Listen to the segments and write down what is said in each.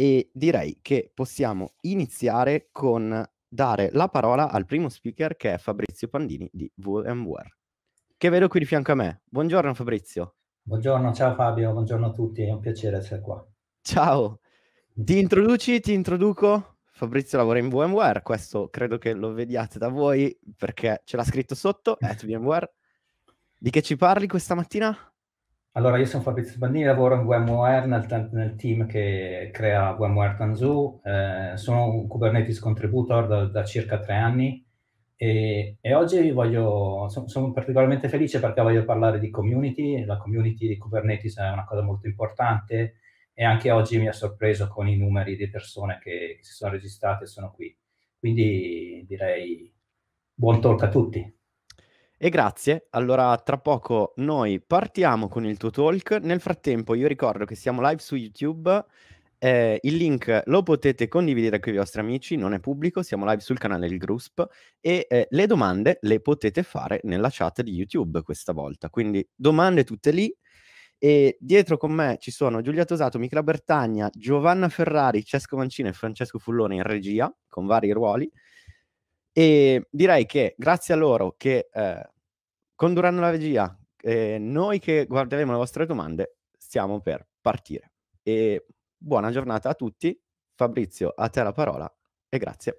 e direi che possiamo iniziare con dare la parola al primo speaker che è Fabrizio Pandini di VMware, che vedo qui di fianco a me. Buongiorno Fabrizio. Buongiorno, ciao Fabio, buongiorno a tutti, è un piacere essere qua. Ciao, mm. ti introduci, ti introduco. Fabrizio lavora in VMware, questo credo che lo vediate da voi perché ce l'ha scritto sotto, at VMware. Di che ci parli questa mattina? Allora, io sono Fabrizio Bandini, lavoro in VMware nel, nel team che crea VMware Tanzu, eh, sono un Kubernetes contributor da, da circa tre anni e, e oggi voglio, sono, sono, particolarmente felice perché voglio parlare di community, la community di Kubernetes è una cosa molto importante e anche oggi mi ha sorpreso con i numeri di persone che, che si sono registrate e sono qui. Quindi direi buon talk a tutti. E grazie, allora tra poco noi partiamo con il tuo talk, nel frattempo io ricordo che siamo live su YouTube, eh, il link lo potete condividere con i vostri amici, non è pubblico, siamo live sul canale del Grusp e eh, le domande le potete fare nella chat di YouTube questa volta, quindi domande tutte lì. E dietro con me ci sono Giulia Tosato, Michela Bertagna, Giovanna Ferrari, Cesco Mancino e Francesco Fullone in regia, con vari ruoli. E direi che grazie a loro che eh, condurranno la regia, eh, noi che guarderemo le vostre domande, stiamo per partire. E buona giornata a tutti. Fabrizio, a te la parola e grazie.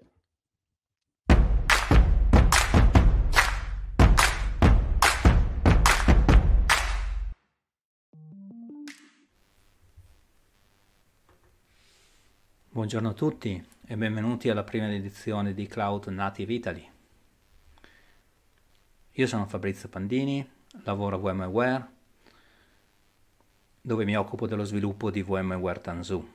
Buongiorno a tutti e benvenuti alla prima edizione di Cloud Native Italy. Io sono Fabrizio Pandini, lavoro a VMware, dove mi occupo dello sviluppo di VMware Tanzu.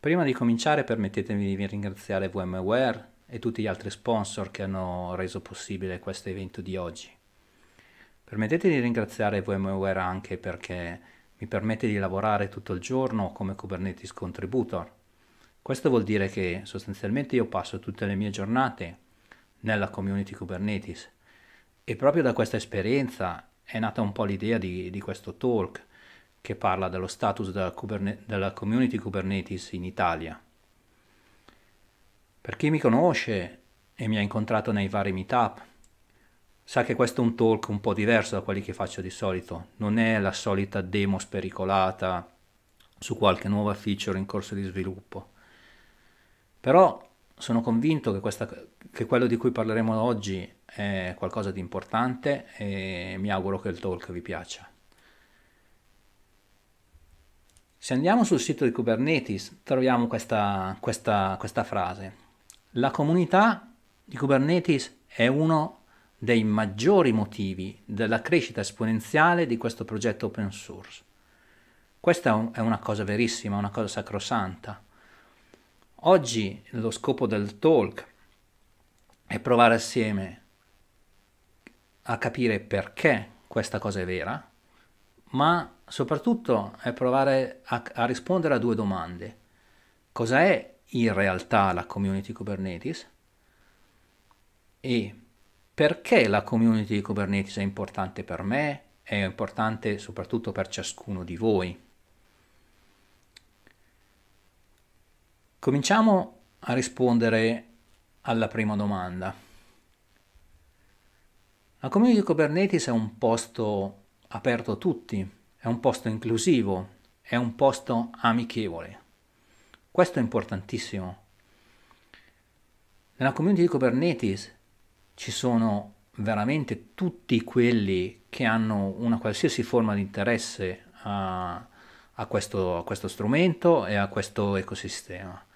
Prima di cominciare permettetemi di ringraziare VMware e tutti gli altri sponsor che hanno reso possibile questo evento di oggi. Permettetemi di ringraziare VMware anche perché mi permette di lavorare tutto il giorno come Kubernetes Contributor questo vuol dire che sostanzialmente io passo tutte le mie giornate nella community Kubernetes e proprio da questa esperienza è nata un po' l'idea di, di questo talk che parla dello status della, Kuberne- della community Kubernetes in Italia. Per chi mi conosce e mi ha incontrato nei vari meetup, sa che questo è un talk un po' diverso da quelli che faccio di solito, non è la solita demo spericolata su qualche nuova feature in corso di sviluppo però sono convinto che, questa, che quello di cui parleremo oggi è qualcosa di importante e mi auguro che il talk vi piaccia. Se andiamo sul sito di Kubernetes troviamo questa, questa, questa frase. La comunità di Kubernetes è uno dei maggiori motivi della crescita esponenziale di questo progetto open source. Questa è una cosa verissima, una cosa sacrosanta. Oggi lo scopo del talk è provare assieme a capire perché questa cosa è vera, ma soprattutto è provare a, a rispondere a due domande. Cosa è in realtà la community Kubernetes? E perché la community di Kubernetes è importante per me, è importante soprattutto per ciascuno di voi. Cominciamo a rispondere alla prima domanda. La community di Kubernetes è un posto aperto a tutti, è un posto inclusivo, è un posto amichevole. Questo è importantissimo. Nella community di Kubernetes ci sono veramente tutti quelli che hanno una qualsiasi forma di interesse a, a, questo, a questo strumento e a questo ecosistema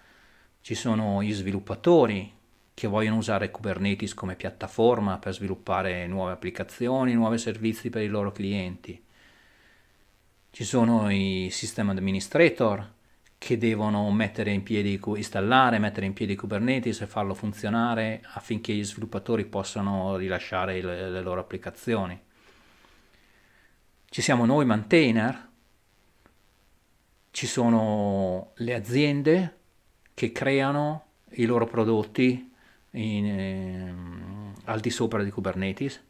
ci sono gli sviluppatori che vogliono usare Kubernetes come piattaforma per sviluppare nuove applicazioni, nuovi servizi per i loro clienti. Ci sono i system administrator che devono mettere in piedi, installare, mettere in piedi Kubernetes e farlo funzionare affinché gli sviluppatori possano rilasciare le, le loro applicazioni. Ci siamo noi maintainer, ci sono le aziende che creano i loro prodotti in, eh, al di sopra di Kubernetes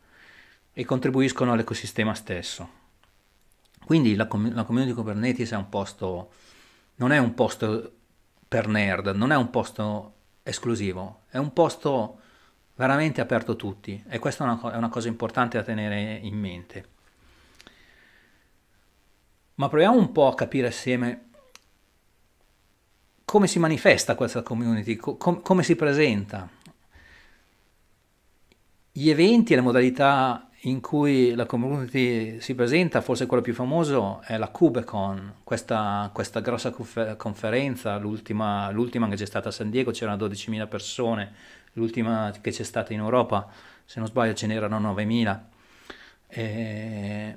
e contribuiscono all'ecosistema stesso. Quindi la, la community di Kubernetes è un posto, non è un posto per nerd, non è un posto esclusivo, è un posto veramente aperto a tutti e questa è una, è una cosa importante da tenere in mente. Ma proviamo un po' a capire assieme come si manifesta questa community, com- come si presenta. Gli eventi e le modalità in cui la community si presenta, forse quello più famoso è la KubeCon, questa, questa grossa conferenza, l'ultima, l'ultima, che c'è stata a San Diego c'erano 12.000 persone, l'ultima che c'è stata in Europa, se non sbaglio ce n'erano 9.000. E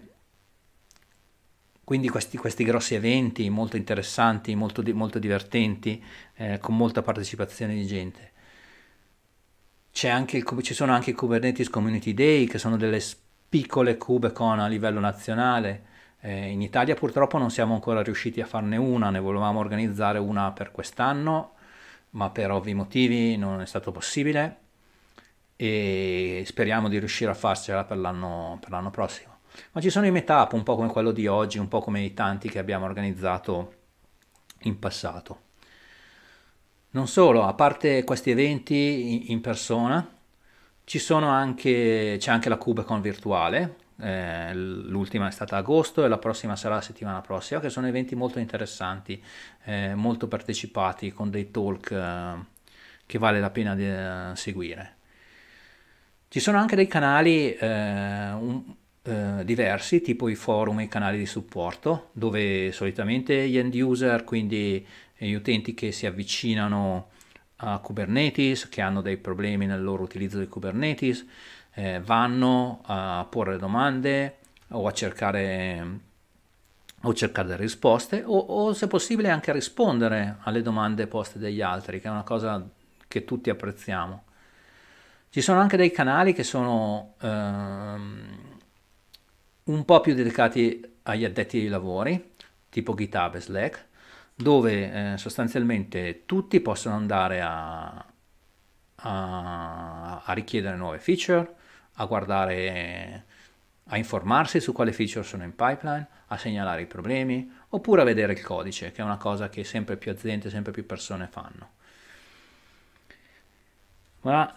quindi questi, questi grossi eventi molto interessanti, molto, molto divertenti, eh, con molta partecipazione di gente. Il, ci sono anche i Kubernetes Community Day, che sono delle piccole KubeCon a livello nazionale. Eh, in Italia purtroppo non siamo ancora riusciti a farne una, ne volevamo organizzare una per quest'anno, ma per ovvi motivi non è stato possibile e speriamo di riuscire a farcela per l'anno, per l'anno prossimo ma ci sono i meetup un po' come quello di oggi, un po' come i tanti che abbiamo organizzato in passato. Non solo, a parte questi eventi in persona, anche, c'è anche la KubeCon virtuale, eh, l'ultima è stata agosto e la prossima sarà la settimana prossima, che sono eventi molto interessanti, eh, molto partecipati, con dei talk eh, che vale la pena di, seguire. Ci sono anche dei canali, eh, un, eh, diversi, tipo i forum e i canali di supporto, dove solitamente gli end user, quindi gli utenti che si avvicinano a Kubernetes, che hanno dei problemi nel loro utilizzo di Kubernetes, eh, vanno a porre domande o a cercare o cercare risposte o, o, se possibile anche rispondere alle domande poste dagli altri, che è una cosa che tutti apprezziamo. Ci sono anche dei canali che sono ehm, un po' più dedicati agli addetti ai lavori, tipo GitHub e Slack, dove eh, sostanzialmente tutti possono andare a, a, a, richiedere nuove feature, a guardare, a informarsi su quale feature sono in pipeline, a segnalare i problemi, oppure a vedere il codice, che è una cosa che sempre più aziende, sempre più persone fanno. Ma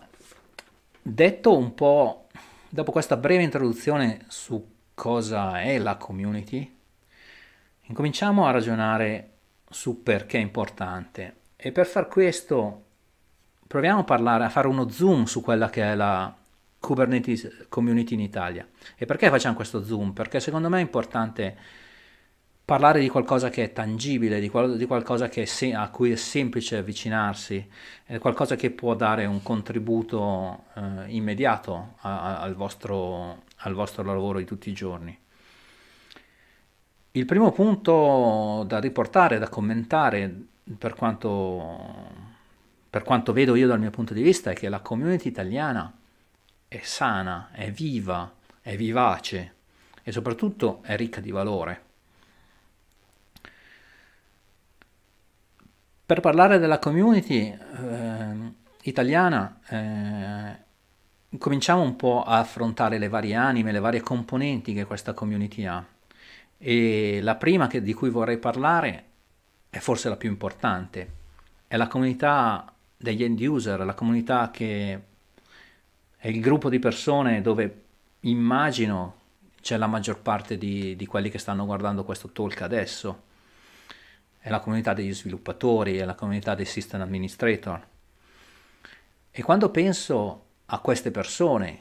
detto un po', dopo questa breve introduzione su cosa è la community, incominciamo a ragionare su perché è importante. E per far questo proviamo a, parlare, a fare uno zoom su quella che è la Kubernetes community in Italia. E perché facciamo questo zoom? Perché secondo me è importante parlare di qualcosa che è tangibile, di, qual- di qualcosa se- a cui è semplice avvicinarsi, eh, qualcosa che può dare un contributo eh, immediato a- al vostro al vostro lavoro di tutti i giorni. Il primo punto da riportare, da commentare, per quanto, per quanto vedo io dal mio punto di vista, è che la community italiana è sana, è viva, è vivace e soprattutto è ricca di valore. Per parlare della community eh, italiana eh, cominciamo un po' a affrontare le varie anime, le varie componenti che questa community ha. E la prima che, di cui vorrei parlare è forse la più importante, è la comunità degli end user, la comunità che è il gruppo di persone dove immagino c'è la maggior parte di, di quelli che stanno guardando questo talk adesso. È la comunità degli sviluppatori, è la comunità dei system administrator. E quando penso a queste persone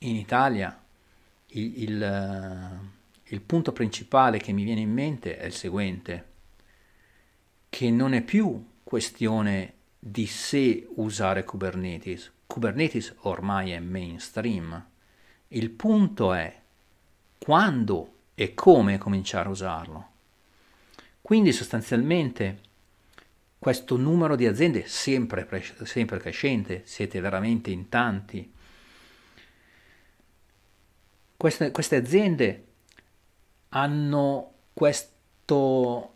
in Italia il, il, eh, il punto principale che mi viene in mente è il seguente, che non è più questione di se usare Kubernetes. Kubernetes ormai è mainstream. Il punto è quando e come cominciare a usarlo. Quindi sostanzialmente questo numero di aziende sempre, sempre crescente, siete veramente in tanti. Queste, queste aziende hanno questo,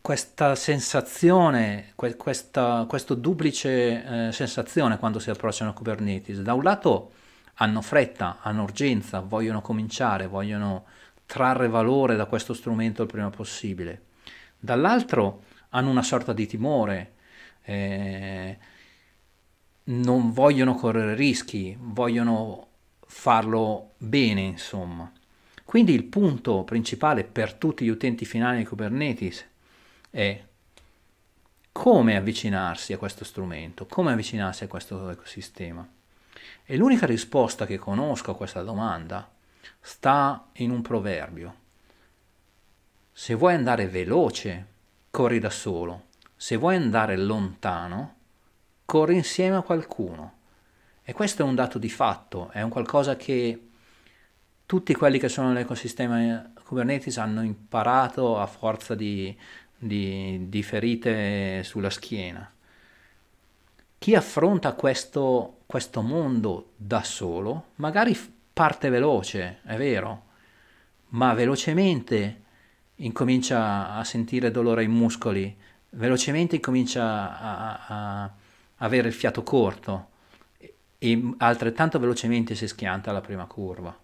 questa sensazione, questa, questa duplice eh, sensazione quando si approcciano a Kubernetes. Da un lato hanno fretta, hanno urgenza, vogliono cominciare, vogliono trarre valore da questo strumento il prima possibile. Dall'altro hanno una sorta di timore, eh, non vogliono correre rischi, vogliono farlo bene, insomma. Quindi il punto principale per tutti gli utenti finali di Kubernetes è come avvicinarsi a questo strumento, come avvicinarsi a questo ecosistema. E l'unica risposta che conosco a questa domanda sta in un proverbio. Se vuoi andare veloce corri da solo. Se vuoi andare lontano, corri insieme a qualcuno. E questo è un dato di fatto, è un qualcosa che tutti quelli che sono nell'ecosistema Kubernetes hanno imparato a forza di, di, di ferite sulla schiena. Chi affronta questo, questo mondo da solo, magari parte veloce, è vero, ma velocemente incomincia a sentire dolore ai muscoli, velocemente incomincia a, a avere il fiato corto e altrettanto velocemente si schianta alla prima curva.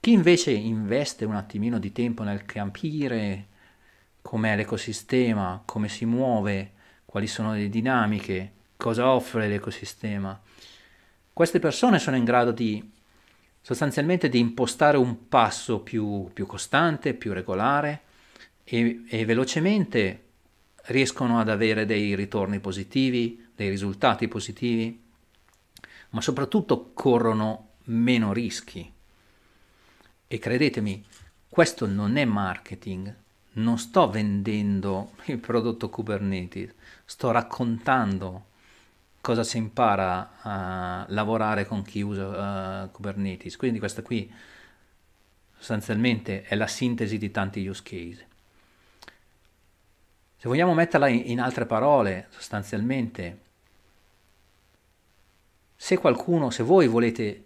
Chi invece investe un attimino di tempo nel capire com'è l'ecosistema, come si muove, quali sono le dinamiche, cosa offre l'ecosistema, queste persone sono in grado di sostanzialmente di impostare un passo più, più costante, più regolare e, e velocemente riescono ad avere dei ritorni positivi, dei risultati positivi, ma soprattutto corrono meno rischi. E credetemi, questo non è marketing, non sto vendendo il prodotto Kubernetes, sto raccontando cosa si impara a lavorare con chi usa uh, Kubernetes. Quindi questa qui sostanzialmente è la sintesi di tanti use case. Se vogliamo metterla in, in altre parole, sostanzialmente, se qualcuno, se voi volete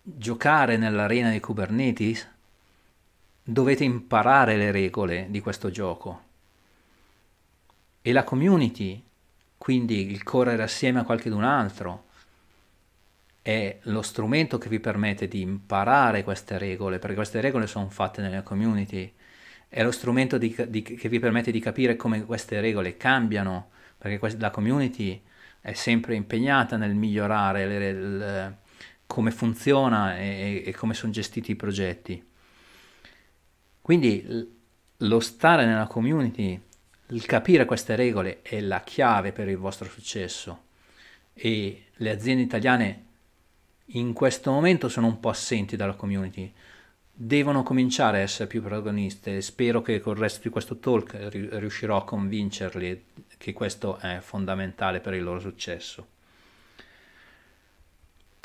giocare nell'arena di Kubernetes, dovete imparare le regole di questo gioco. E la community quindi il correre assieme a qualche d'un altro è lo strumento che vi permette di imparare queste regole, perché queste regole sono fatte nella community, è lo strumento di, di, che vi permette di capire come queste regole cambiano, perché questa, la community è sempre impegnata nel migliorare le, le, come funziona e, e come sono gestiti i progetti. Quindi lo stare nella community il capire queste regole è la chiave per il vostro successo e le aziende italiane in questo momento sono un po' assenti dalla community devono cominciare a essere più protagoniste spero che col resto di questo talk riuscirò a convincerli che questo è fondamentale per il loro successo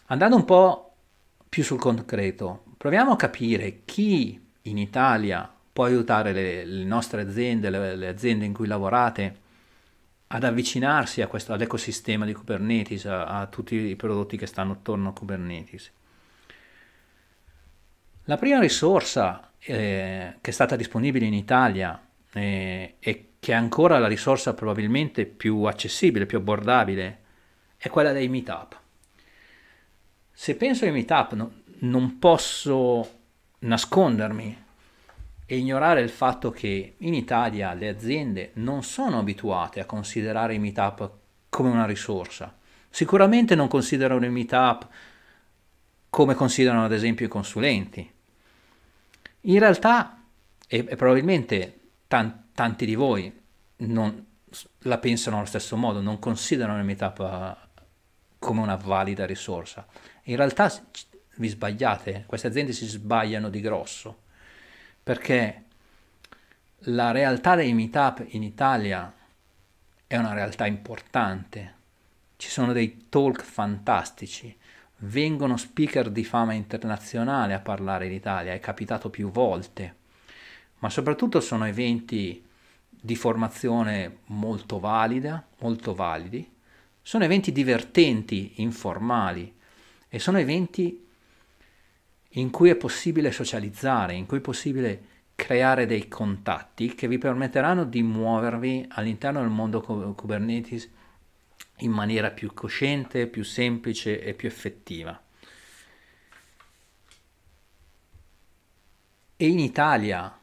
andando un po' più sul concreto proviamo a capire chi in Italia può aiutare le, le nostre aziende, le, le, aziende in cui lavorate ad avvicinarsi questo, all'ecosistema di Kubernetes, a, a tutti i prodotti che stanno attorno a Kubernetes. La prima risorsa eh, che è stata disponibile in Italia eh, e che è ancora la risorsa probabilmente più accessibile, più abbordabile, è quella dei meetup. Se penso ai meetup no, non posso nascondermi e ignorare il fatto che in Italia le aziende non sono abituate a considerare i meetup come una risorsa. Sicuramente non considerano i meetup come considerano ad esempio i consulenti. In realtà, e, e probabilmente tan, tanti di voi non la pensano allo stesso modo, non considerano i meetup eh, come una valida risorsa. In realtà vi sbagliate, queste aziende si sbagliano di grosso perché la realtà dei meetup in Italia è una realtà importante, ci sono dei talk fantastici, vengono speaker di fama internazionale a parlare in Italia, è capitato più volte, ma soprattutto sono eventi di formazione molto valida, molto validi, sono eventi divertenti, informali e sono eventi in cui è possibile socializzare, in cui è possibile creare dei contatti che vi permetteranno di muovervi all'interno del mondo Kubernetes in maniera più cosciente, più semplice e più effettiva. E in Italia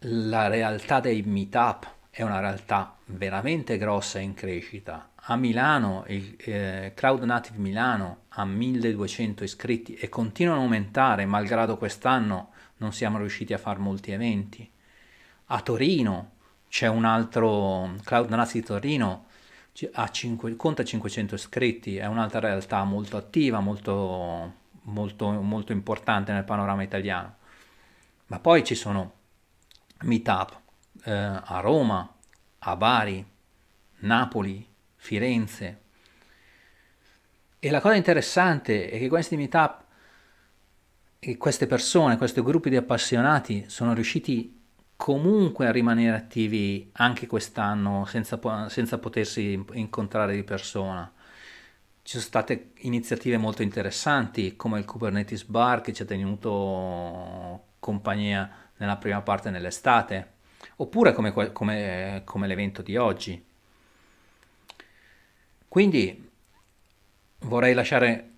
la realtà dei meetup è una realtà veramente grossa e in crescita a Milano, il eh, Cloud Native Milano ha 1200 iscritti e continuano ad aumentare, malgrado quest'anno non siamo riusciti a fare molti eventi. A Torino c'è un altro Cloud Native Torino, cinque, conta 500 iscritti, è un'altra realtà molto attiva, molto, molto, molto importante nel panorama italiano. Ma poi ci sono meetup eh, a Roma, a Bari, Napoli, Firenze. E la cosa interessante è che questi meetup, queste persone, questi gruppi di appassionati sono riusciti comunque a rimanere attivi anche quest'anno senza, senza potersi incontrare di persona. Ci sono state iniziative molto interessanti come il Kubernetes Bar che ci ha tenuto compagnia nella prima parte dell'estate, oppure come, come, come l'evento di oggi. Quindi vorrei lasciare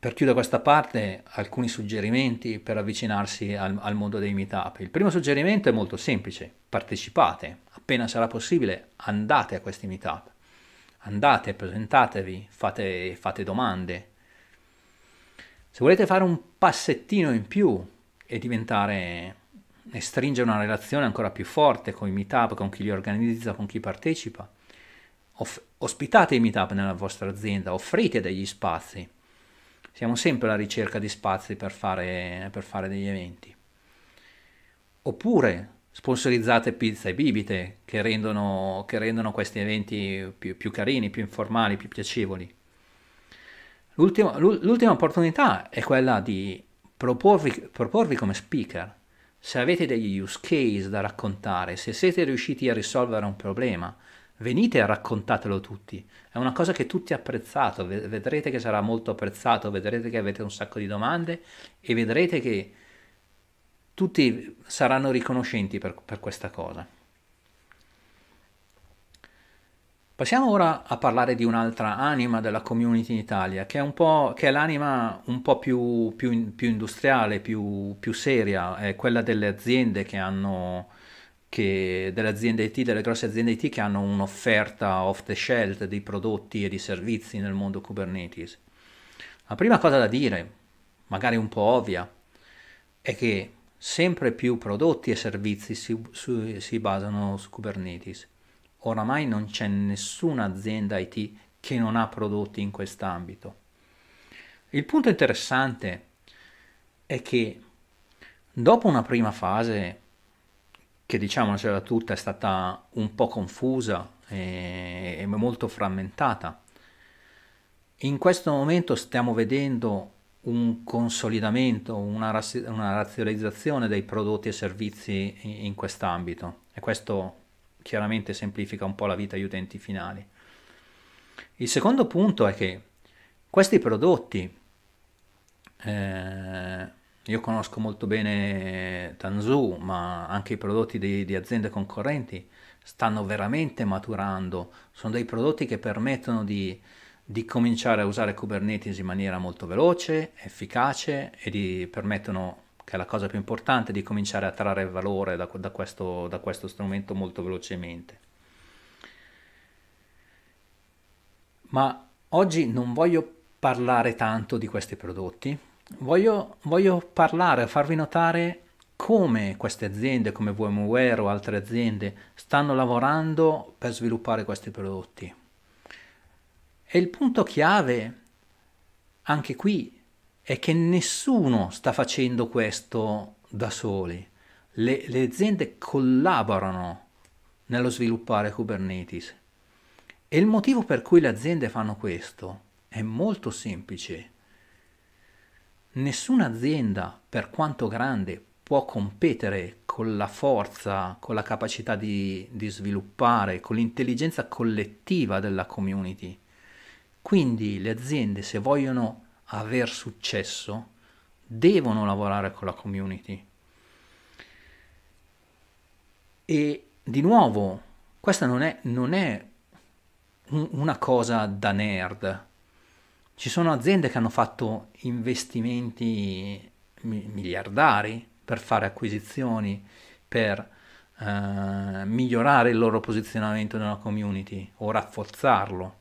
per chiudere questa parte alcuni suggerimenti per avvicinarsi al, al mondo dei meetup. Il primo suggerimento è molto semplice, partecipate, appena sarà possibile andate a questi meetup, andate, presentatevi, fate, fate domande. Se volete fare un passettino in più e diventare e stringere una relazione ancora più forte con i meetup, con chi li organizza, con chi partecipa, off- ospitate i meetup nella vostra azienda, offrite degli spazi. Siamo sempre alla ricerca di spazi per fare, per fare degli eventi. Oppure sponsorizzate pizza e bibite che rendono, che rendono questi eventi più, più, carini, più informali, più piacevoli. L'ultima, l'ultima opportunità è quella di proporvi, proporvi come speaker. Se avete degli use case da raccontare, se siete riusciti a risolvere un problema, venite e raccontatelo tutti. È una cosa che tutti apprezzato, vedrete che sarà molto apprezzato, vedrete che avete un sacco di domande e vedrete che tutti saranno riconoscenti per, per questa cosa. Passiamo ora a parlare di un'altra anima della community in Italia, che è, che è l'anima un po' più, più, più industriale, più, più seria, è quella delle aziende che hanno che delle aziende IT, delle grosse aziende IT che hanno un'offerta off the shelf di prodotti e di servizi nel mondo Kubernetes. La prima cosa da dire, magari un po' ovvia, è che sempre più prodotti e servizi si, su, si basano su Kubernetes. Oramai non c'è nessuna azienda IT che non ha prodotti in quest'ambito. Il punto interessante è che dopo una prima fase che diciamocela tutta è stata un po' confusa e, molto frammentata. In questo momento stiamo vedendo un consolidamento, una, una razionalizzazione dei prodotti e servizi in, in quest'ambito e questo chiaramente semplifica un po' la vita agli utenti finali. Il secondo punto è che questi prodotti eh, io conosco molto bene Tanzu, ma anche i prodotti di, di aziende concorrenti stanno veramente maturando, sono dei prodotti che permettono di, di cominciare a usare Kubernetes in maniera molto veloce, efficace e di, permettono, che è la cosa più importante, di cominciare a trarre valore da, da, questo, da questo strumento molto velocemente. Ma oggi non voglio parlare tanto di questi prodotti voglio, voglio parlare, farvi notare come queste aziende come VMware o altre aziende stanno lavorando per sviluppare questi prodotti. E il punto chiave anche qui è che nessuno sta facendo questo da soli. Le, le aziende collaborano nello sviluppare Kubernetes. E il motivo per cui le aziende fanno questo è molto semplice nessuna azienda, per quanto grande, può competere con la forza, con la capacità di, di sviluppare, con l'intelligenza collettiva della community. Quindi le aziende, se vogliono aver successo, devono lavorare con la community. E di nuovo, questa non è, non è un, una cosa da nerd, ci sono aziende che hanno fatto investimenti miliardari per fare acquisizioni, per eh, migliorare il loro posizionamento nella community o rafforzarlo.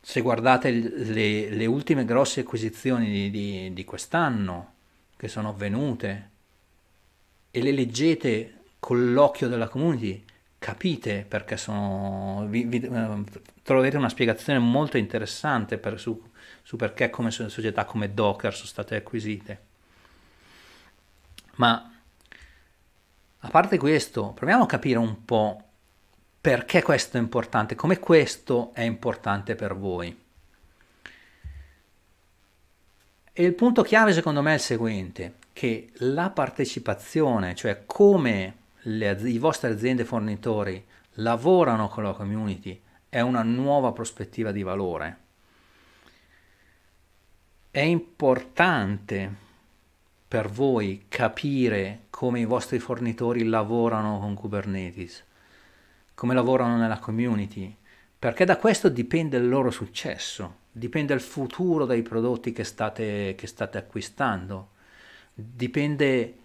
Se guardate le, le ultime grosse acquisizioni di, di, di quest'anno che sono avvenute e le leggete con l'occhio della community, capite perché sono... Vi, vi, eh, troverete una spiegazione molto interessante per, su, su perché come società come Docker sono state acquisite. Ma a parte questo, proviamo a capire un po' perché questo è importante, come questo è importante per voi. E il punto chiave secondo me è il seguente, che la partecipazione, cioè come le, i vostri aziende fornitori lavorano con la community è una nuova prospettiva di valore. È importante per voi capire come i vostri fornitori lavorano con Kubernetes, come lavorano nella community, perché da questo dipende il loro successo, dipende il futuro dei prodotti che state, che state acquistando, dipende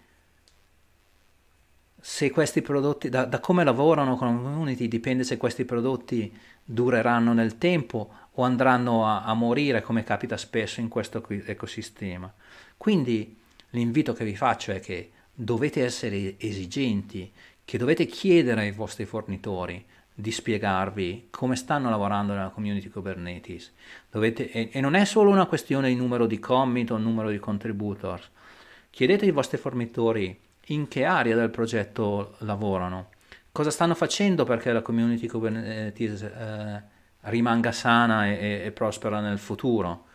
se questi prodotti, da, da, come lavorano con la community, dipende se questi prodotti dureranno nel tempo o andranno a, a morire come capita spesso in questo ecosistema. Quindi l'invito che vi faccio è che dovete essere esigenti, che dovete chiedere ai vostri fornitori di spiegarvi come stanno lavorando nella community Kubernetes. Dovete, e, e non è solo una questione di numero di commit o numero di contributor. Chiedete ai vostri fornitori in che area del progetto lavorano, cosa stanno facendo perché la community Kubernetes eh, rimanga sana e, e, prospera nel futuro,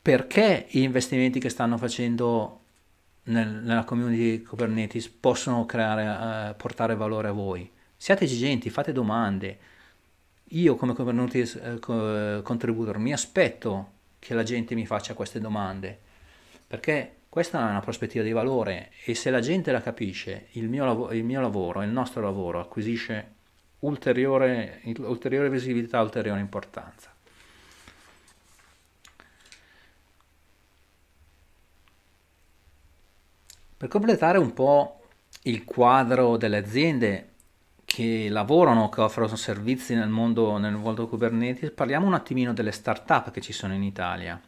perché gli investimenti che stanno facendo nel, nella community Kubernetes possono creare, eh, portare valore a voi. Siate esigenti, fate domande. Io come Kubernetes eh, eh, contributor mi aspetto che la gente mi faccia queste domande perché questa è una prospettiva di valore e se la gente la capisce, il mio, lav- il mio lavoro, il nostro lavoro acquisisce ulteriore, ulteriore visibilità, ulteriore importanza. Per completare un po' il quadro delle aziende che lavorano, che offrono servizi nel mondo, nel mondo Kubernetes, parliamo un attimino delle start-up che ci sono in Italia.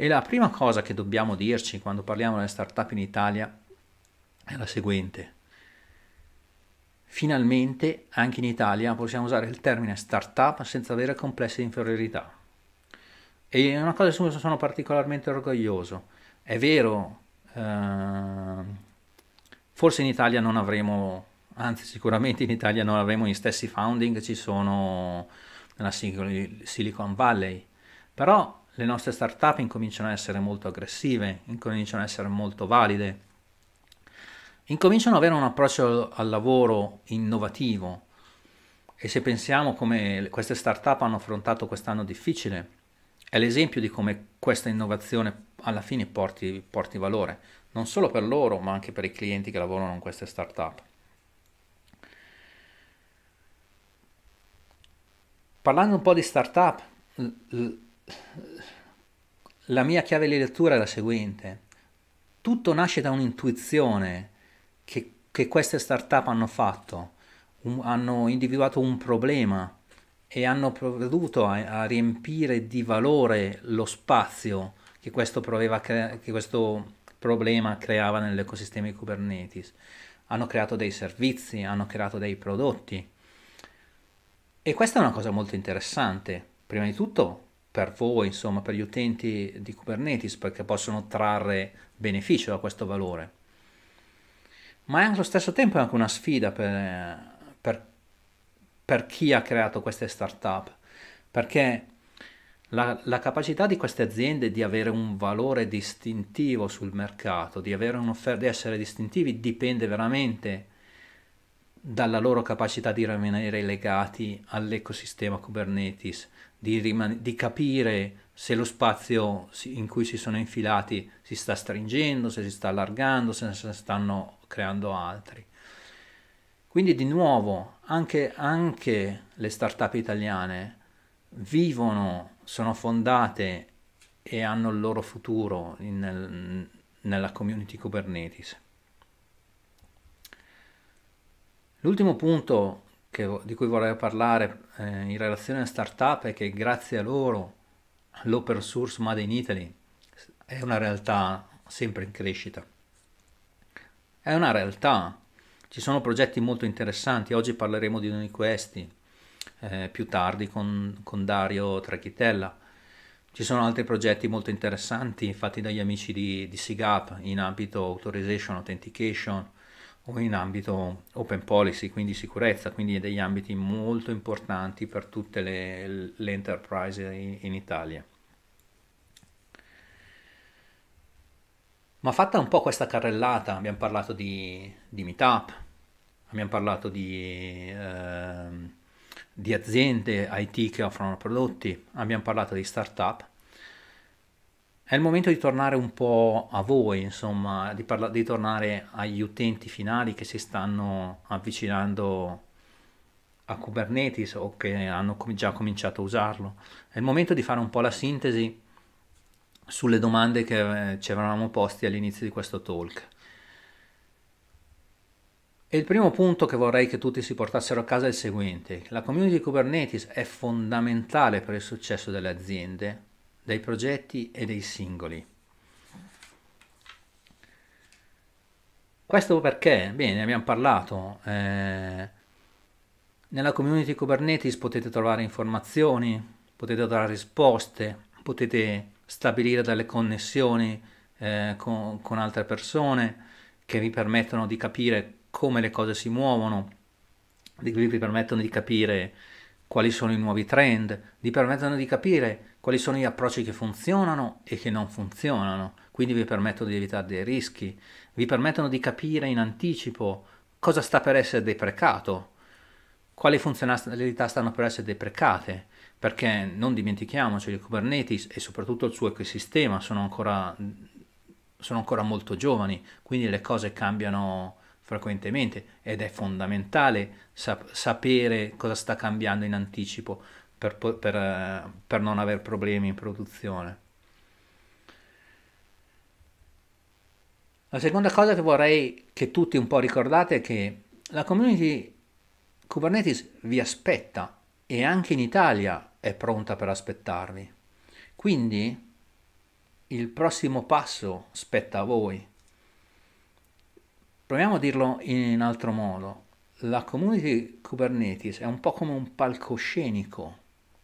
E la prima cosa che dobbiamo dirci quando parliamo delle start-up in Italia è la seguente. Finalmente anche in Italia possiamo usare il termine start-up senza avere complessi di inferiorità. E è una cosa su cui sono particolarmente orgoglioso. È vero, eh, forse in Italia non avremo, anzi sicuramente in Italia non avremo gli stessi founding che ci sono nella Silicon Valley, però le nostre startup incominciano a essere molto aggressive, incominciano a essere molto valide, incominciano ad avere un approccio al lavoro innovativo e se pensiamo come queste startup hanno affrontato quest'anno difficile, è l'esempio di come questa innovazione alla fine porti, porti valore, non solo per loro ma anche per i clienti che lavorano in queste startup. Parlando un po' di startup, la mia chiave di lettura è la seguente. Tutto nasce da un'intuizione che, che queste startup hanno fatto, un, hanno individuato un problema e hanno provveduto a, a, riempire di valore lo spazio che questo, crea- che questo problema creava nell'ecosistema di Kubernetes. Hanno creato dei servizi, hanno creato dei prodotti. E questa è una cosa molto interessante. Prima di tutto per voi, insomma, per gli utenti di Kubernetes, perché possono trarre beneficio da questo valore. Ma è allo stesso tempo anche una sfida per, per, per chi ha creato queste startup, perché la, la, capacità di queste aziende di avere un valore distintivo sul mercato, di, avere di essere distintivi, dipende veramente dalla loro capacità di rimanere legati all'ecosistema Kubernetes, di, riman- di capire se lo spazio in cui si sono infilati si sta stringendo, se si sta allargando, se ne stanno creando altri. Quindi di nuovo anche, anche le start-up italiane vivono, sono fondate e hanno il loro futuro in, nella community Kubernetes. L'ultimo punto che, di cui vorrei parlare eh, in relazione a startup è che grazie a loro l'open source Made in Italy è una realtà sempre in crescita. È una realtà, ci sono progetti molto interessanti, oggi parleremo di uno di questi, eh, più tardi con, con Dario Trachitella. Ci sono altri progetti molto interessanti fatti dagli amici di, di SIGAP in ambito authorization, authentication, o in ambito open policy, quindi sicurezza, quindi degli ambiti molto importanti per tutte le, le enterprise in, in Italia. Ma fatta un po' questa carrellata, abbiamo parlato di, di meetup, abbiamo parlato di, eh, di, aziende IT che offrono prodotti, abbiamo parlato di startup, è il momento di tornare un po' a voi, insomma, di, parla- di tornare agli utenti finali che si stanno avvicinando a Kubernetes o che hanno com- già cominciato a usarlo. È il momento di fare un po' la sintesi sulle domande che eh, ci avevamo posti all'inizio di questo talk. E il primo punto che vorrei che tutti si portassero a casa è il seguente. La community di Kubernetes è fondamentale per il successo delle aziende dai progetti e dei singoli. Questo perché? Bene, abbiamo parlato. Eh, nella community Kubernetes potete trovare informazioni, potete dare risposte, potete stabilire delle connessioni eh, con, con altre persone che vi permettono di capire come le cose si muovono, vi permettono di capire quali sono i nuovi trend, vi permettono di capire quali sono gli approcci che funzionano e che non funzionano, quindi vi permettono di evitare dei rischi, vi permettono di capire in anticipo cosa sta per essere deprecato, quali funzionalità stanno per essere deprecate, perché non dimentichiamoci che Kubernetes e soprattutto il suo ecosistema sono ancora, sono ancora molto giovani, quindi le cose cambiano frequentemente ed è fondamentale sap- sapere cosa sta cambiando in anticipo per, po- per, eh, per non avere problemi in produzione. La seconda cosa che vorrei che tutti un po' ricordate è che la community Kubernetes vi aspetta e anche in Italia è pronta per aspettarvi. Quindi il prossimo passo spetta a voi. Proviamo a dirlo in altro modo. La community Kubernetes è un po' come un palcoscenico,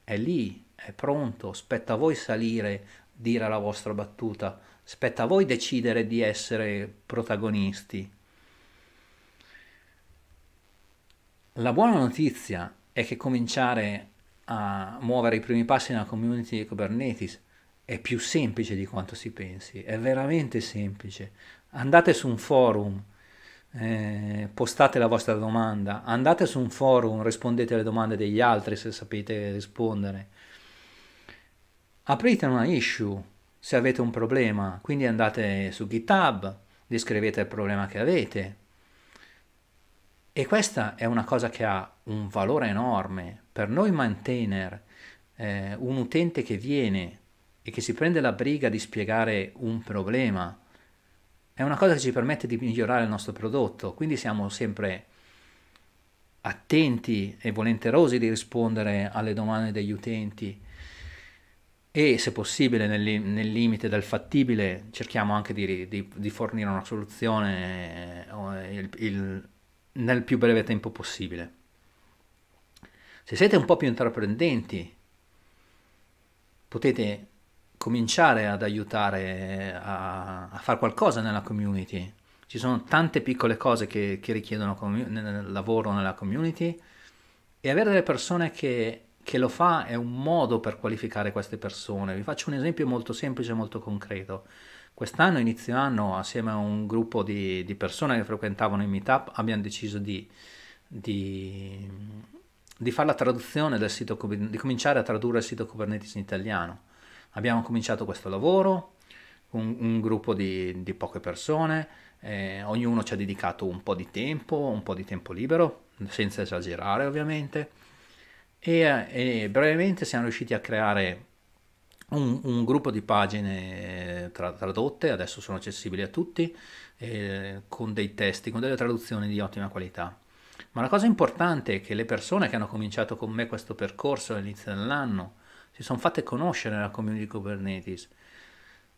è lì, è pronto, spetta a voi salire, dire la vostra battuta, spetta a voi decidere di essere protagonisti. La buona notizia è che cominciare a muovere i primi passi nella community di Kubernetes è più semplice di quanto si pensi, è veramente semplice. Andate su un forum, eh, postate la vostra domanda, andate su un forum, rispondete alle domande degli altri se sapete rispondere, aprite una issue se avete un problema, quindi andate su GitHub, descrivete il problema che avete. E questa è una cosa che ha un valore enorme per noi maintainer, eh, un utente che viene e che si prende la briga di spiegare un problema è una cosa che ci permette di migliorare il nostro prodotto, quindi siamo sempre attenti e volenterosi di rispondere alle domande degli utenti e se possibile nel, nel limite del fattibile cerchiamo anche di, di, di fornire una soluzione eh, eh, il, il, nel più breve tempo possibile. Se siete un po' più intraprendenti potete cominciare ad aiutare eh, a, a fare qualcosa nella community. Ci sono tante piccole cose che, che richiedono commu- nel lavoro nella community e avere delle persone che, che lo fa è un modo per qualificare queste persone. Vi faccio un esempio molto semplice e molto concreto. Quest'anno, inizio anno, assieme a un gruppo di, di persone che frequentavano i meetup, abbiamo deciso di, di, di fare la traduzione del sito, di cominciare a tradurre il sito Kubernetes in italiano Abbiamo cominciato questo lavoro, un, un gruppo di, di, poche persone, eh, ognuno ci ha dedicato un po' di tempo, un po' di tempo libero, senza esagerare ovviamente, e, eh, e brevemente siamo riusciti a creare un, un, gruppo di pagine eh, tra, tradotte, adesso sono accessibili a tutti, eh, con dei testi, con delle traduzioni di ottima qualità. Ma la cosa importante è che le persone che hanno cominciato con me questo percorso all'inizio dell'anno, si sono fatte conoscere nella community di Kubernetes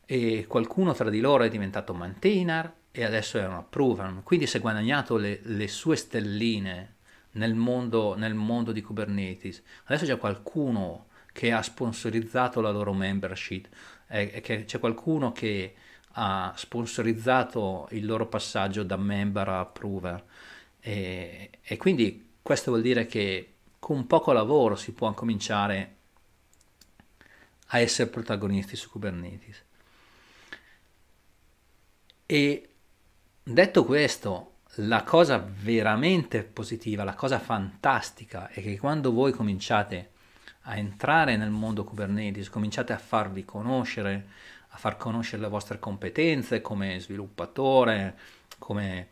e qualcuno tra di loro è diventato maintainer e adesso è un approver, quindi si è guadagnato le, le sue stelline nel mondo, nel mondo, di Kubernetes. Adesso c'è qualcuno che ha sponsorizzato la loro membership, eh, c'è qualcuno che ha sponsorizzato il loro passaggio da member a approver e, e quindi questo vuol dire che con poco lavoro si può cominciare a essere protagonisti su Kubernetes. E detto questo, la cosa veramente positiva, la cosa fantastica è che quando voi cominciate a entrare nel mondo Kubernetes, cominciate a farvi conoscere, a far conoscere le vostre competenze come sviluppatore, come,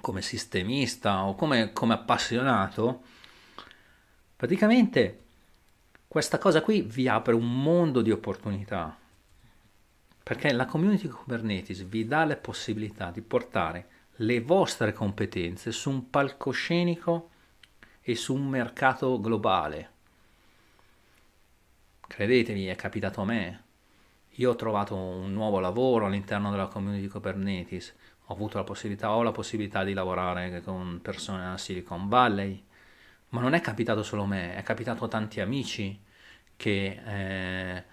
come sistemista o come, come appassionato, praticamente questa cosa qui vi apre un mondo di opportunità, perché la community Kubernetes vi dà la possibilità di portare le vostre competenze su un palcoscenico e su un mercato globale. Credetemi, è capitato a me. Io ho trovato un nuovo lavoro all'interno della community Kubernetes, ho avuto la possibilità, ho la possibilità di lavorare con persone a Silicon Valley, ma non è capitato solo a me, è capitato a tanti amici che, eh,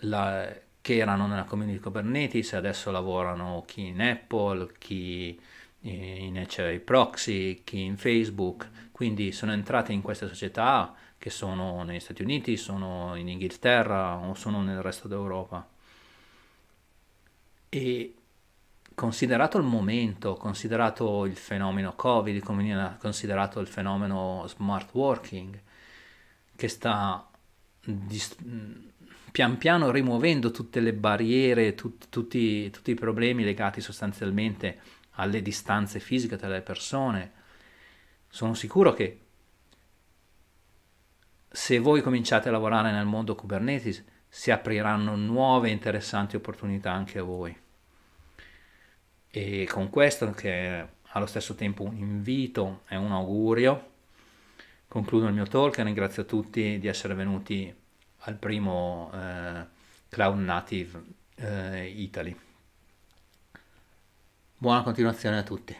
la, che erano nella community Kubernetes e adesso lavorano chi in Apple, chi in HRI Proxy, chi in Facebook, quindi sono entrate in queste società che sono negli Stati Uniti, sono in Inghilterra o sono nel resto d'Europa. E considerato il momento, considerato il fenomeno Covid, considerato il fenomeno smart working, che sta dist- pian piano rimuovendo tutte le barriere, tut- tutti, tutti i problemi legati sostanzialmente alle distanze fisiche tra le persone, sono sicuro che se voi cominciate a lavorare nel mondo Kubernetes si apriranno nuove interessanti opportunità anche a voi. E con questo, che è allo stesso tempo un invito e un augurio, concludo il mio talk e ringrazio tutti di essere venuti al primo eh, Cloud Native eh, Italy. Buona continuazione a tutti.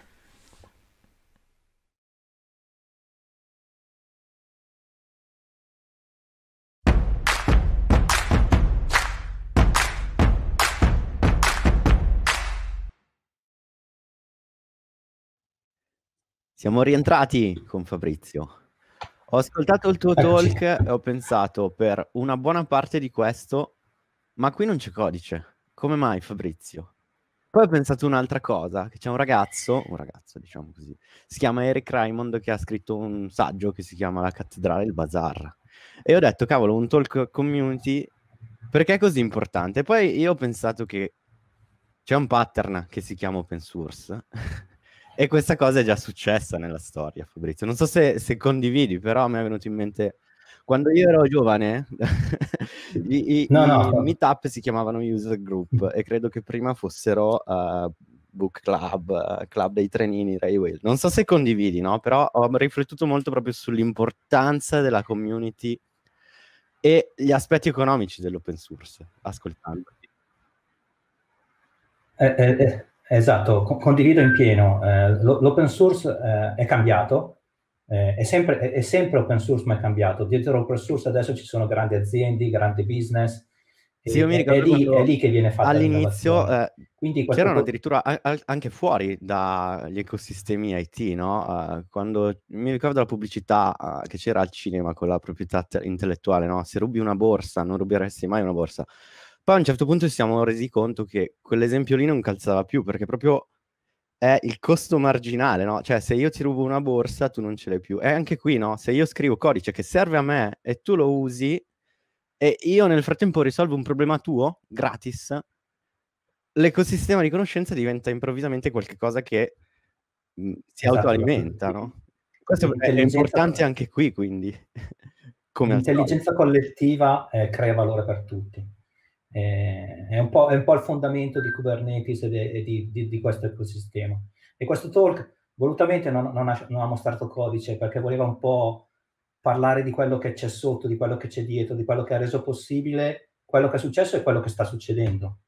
Siamo rientrati con Fabrizio. Ho ascoltato il tuo eh, talk e ho pensato per una buona parte di questo, ma qui non c'è codice. Come mai Fabrizio? Poi ho pensato un'altra cosa, che c'è un ragazzo, un ragazzo diciamo così, si chiama Eric Raymond che ha scritto un saggio che si chiama La cattedrale e il bazar. E ho detto, cavolo, un talk community, perché è così importante? Poi io ho pensato che c'è un pattern che si chiama open source. E questa cosa è già successa nella storia, Fabrizio. Non so se, se condividi, però mi è venuto in mente quando io ero giovane, i, i, no, no. i meetup si chiamavano user group e credo che prima fossero uh, book club, eh, club dei trenini, Railway. Non so se condividi, no? Però ho riflettuto molto proprio sull'importanza della community e gli aspetti economici dell'open source, ascoltando. Eh, eh, eh. Esatto, co- condivido in pieno. Eh, l'open source eh, è cambiato, eh, è, sempre, è, è, sempre, open source ma è cambiato. Dietro l'open source adesso ci sono grandi aziende, grandi business. Sì, io mi ricordo è, lì, è lì che viene fatto all'inizio. Eh, Quindi c'erano po- addirittura anche fuori dagli ecosistemi IT, no? Uh, quando mi ricordo la pubblicità uh, che c'era al cinema con la proprietà intellettuale, no? Se rubi una borsa, non ruberesti mai una borsa. Poi a un certo punto ci siamo resi conto che quell'esempio lì non calzava più perché proprio è il costo marginale, no? Cioè, se io ti rubo una borsa, tu non ce l'hai più. E anche qui, no? Se io scrivo codice che serve a me e tu lo usi, e io nel frattempo risolvo un problema tuo gratis, l'ecosistema di conoscenza diventa improvvisamente qualcosa che mh, mhmm, si esatto. esatto autoalimenta, no? Questo è importante anche qui, quindi. Come L'intelligenza collettiva eh, crea valore per tutti eh, è, un è, un po', il fondamento di Kubernetes e, e di, di, di, questo ecosistema. E questo talk volutamente non, non, ha, non, ha, mostrato codice perché voleva un po' parlare di quello che c'è sotto, di quello che c'è dietro, di quello che ha reso possibile quello che è successo e quello che sta succedendo.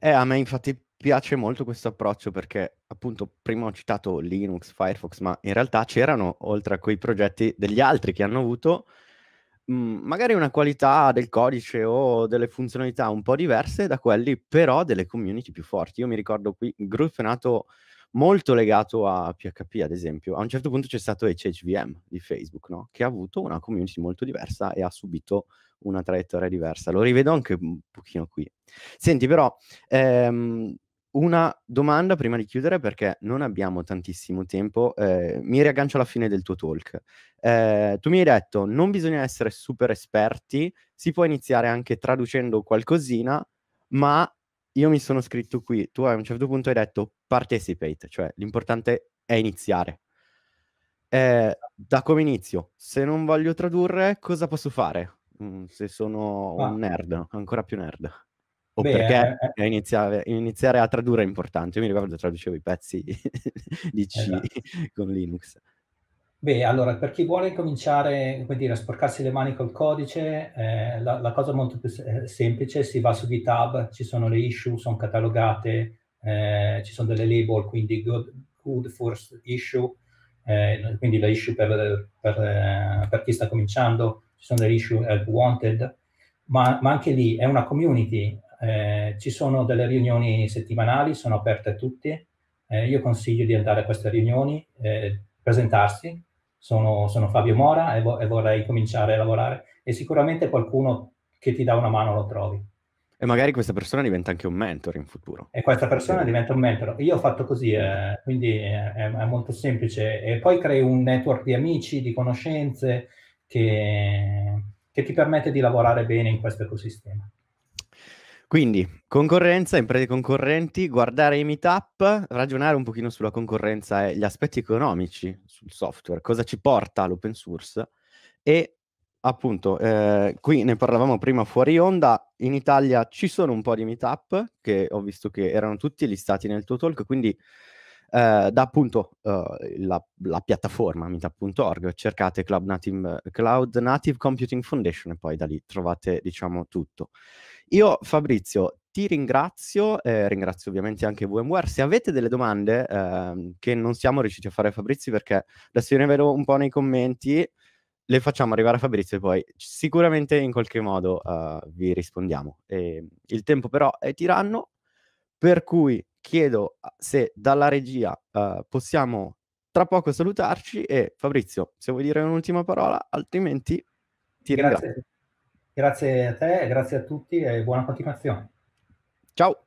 Eh, a me infatti piace molto questo approccio perché appunto prima ho citato Linux, Firefox, ma in realtà c'erano oltre a quei progetti degli altri che hanno avuto Mhmm, magari una qualità del codice o delle funzionalità un po' diverse da quelli però delle community più forti. Io mi ricordo qui Groove è nato molto legato a PHP, ad esempio. A un certo punto c'è stato HHVM di Facebook, no? che ha avuto una community molto diversa e ha subito una traiettoria diversa. Lo rivedo anche un pochino qui. Senti, però, ehm, una domanda prima di chiudere perché non abbiamo tantissimo tempo. Eh, mi riaggancio alla fine del tuo talk. Eh, tu mi hai detto non bisogna essere super esperti, si può iniziare anche traducendo qualcosina, ma io mi sono scritto qui, tu a un certo punto hai detto participate, cioè l'importante è iniziare. Eh, da come inizio? Se non voglio tradurre, cosa posso fare? Mm, se sono ah. un nerd, ancora più nerd o Beh, perché eh, eh. iniziare, iniziare, a tradurre è importante. Io mi ricordo traducevo i pezzi di C esatto. con Linux. Beh, allora, per chi vuole cominciare dire, a sporcarsi le mani col codice, eh, la, la, cosa molto più eh, semplice, si va su GitHub, ci sono le issue, sono catalogate, eh, ci sono delle label, quindi good, good first issue, eh, quindi la issue per, per, per, chi sta cominciando, ci sono delle issue help wanted, ma, ma anche lì è una community, eh, ci sono delle riunioni settimanali, sono aperte a tutti. Eh, io consiglio di andare a queste riunioni, eh, presentarsi. Sono, sono, Fabio Mora e, vo- e vorrei cominciare a lavorare e sicuramente qualcuno che ti dà una mano lo trovi. E magari questa persona diventa anche un mentor in futuro. E questa persona diventa un mentor. Io ho fatto così, eh, quindi è, è, molto semplice. E poi crei un network di amici, di conoscenze che, che ti permette di lavorare bene in questo ecosistema. Quindi, concorrenza, imprese concorrenti, guardare i meetup, ragionare un pochino sulla concorrenza e gli aspetti economici sul software, cosa ci porta l'open source e appunto, eh, qui ne parlavamo prima fuori onda, in Italia ci sono un po' di meetup che ho visto che erano tutti listati nel tuo talk, quindi eh, da appunto eh, la, la, piattaforma meetup.org cercate Cloud Native, Cloud Native Computing Foundation e poi da lì trovate diciamo tutto. Io Fabrizio ti ringrazio, eh, ringrazio ovviamente anche VMware. Se avete delle domande eh, che non siamo riusciti a fare a Fabrizio, perché adesso io ne vedo un po' nei commenti, le facciamo arrivare a Fabrizio e poi sicuramente in qualche modo uh, vi rispondiamo. E ehm, il tempo però è tiranno, per cui chiedo se dalla regia uh, possiamo tra poco salutarci e Fabrizio, se vuoi dire un'ultima parola, altrimenti ti Grazie. ringrazio. Grazie a te, grazie a tutti e buona continuazione. Ciao.